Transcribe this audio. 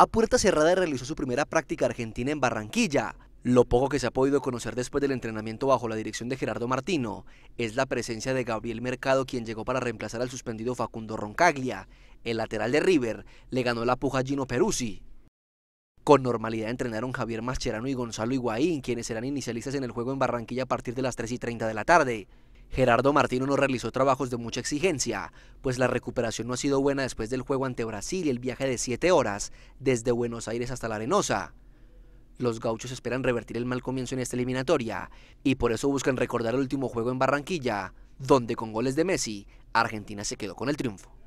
A puerta cerrada realizó su primera práctica argentina en Barranquilla. Lo poco que se ha podido conocer después del entrenamiento bajo la dirección de Gerardo Martino es la presencia de Gabriel Mercado, quien llegó para reemplazar al suspendido Facundo Roncaglia. El lateral de River le ganó la puja a Gino Peruzzi. Con normalidad entrenaron Javier Mascherano y Gonzalo Higuaín, quienes serán inicialistas en el juego en Barranquilla a partir de las 3 y 30 de la tarde. Gerardo Martino no realizó trabajos de mucha exigencia, pues la recuperación no ha sido buena después del juego ante Brasil y el viaje de 7 horas desde Buenos Aires hasta La Arenosa. Los gauchos esperan revertir el mal comienzo en esta eliminatoria y por eso buscan recordar el último juego en Barranquilla, donde con goles de Messi, Argentina se quedó con el triunfo.